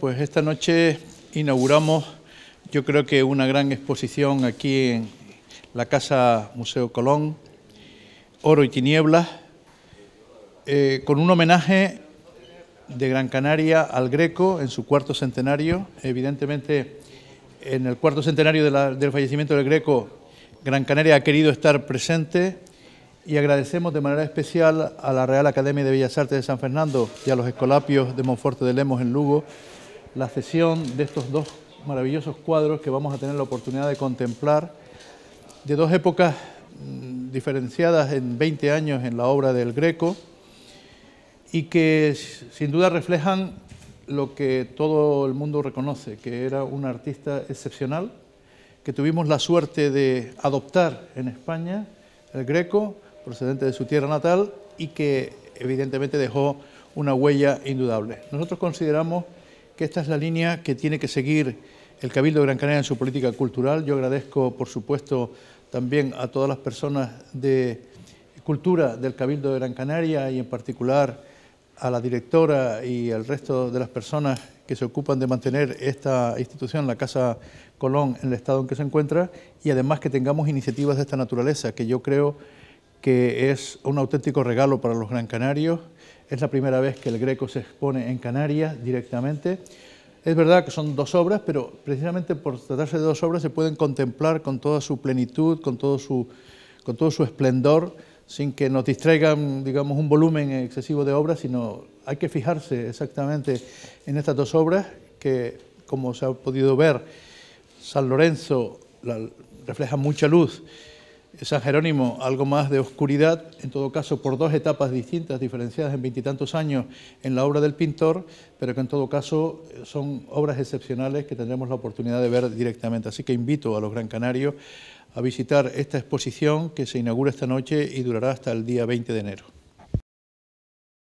Pues esta noche inauguramos, yo creo que una gran exposición aquí en la Casa Museo Colón, Oro y Tinieblas, eh, con un homenaje de Gran Canaria al Greco en su cuarto centenario. Evidentemente, en el cuarto centenario del fallecimiento del Greco, Gran Canaria ha querido estar presente y agradecemos de manera especial a la Real Academia de Bellas Artes de San Fernando y a los Escolapios de Monforte de Lemos en Lugo la cesión de estos dos maravillosos cuadros que vamos a tener la oportunidad de contemplar, de dos épocas mm, diferenciadas en 20 años en la obra del Greco y que sin duda reflejan lo que todo el mundo reconoce, que era un artista excepcional, que tuvimos la suerte de adoptar en España, el Greco, procedente de su tierra natal, y que evidentemente dejó una huella indudable. Nosotros consideramos que esta es la línea que tiene que seguir el Cabildo de Gran Canaria en su política cultural. Yo agradezco, por supuesto, también a todas las personas de cultura del Cabildo de Gran Canaria y en particular a la directora y al resto de las personas que se ocupan de mantener esta institución, la Casa Colón, en el estado en que se encuentra y además que tengamos iniciativas de esta naturaleza, que yo creo que es un auténtico regalo para los gran canarios es la primera vez que el Greco se expone en Canarias directamente. Es verdad que son dos obras, pero precisamente por tratarse de dos obras se pueden contemplar con toda su plenitud, con todo su, esplendor, sin que nos distraigan, digamos, un volumen excesivo de obras, sino hay que fijarse exactamente en estas dos obras que, como se ha podido ver, San Lorenzo refleja mucha luz San Jerónimo algo más de oscuridad, en todo caso por dos etapas distintas, diferenciadas en veintitantos años en la obra del pintor, pero que en todo caso eh, son obras excepcionales que tendremos la oportunidad de ver directamente. Así que invito a los gran canarios a visitar esta exposición que se inaugura esta noche y durará hasta el día 20 de enero.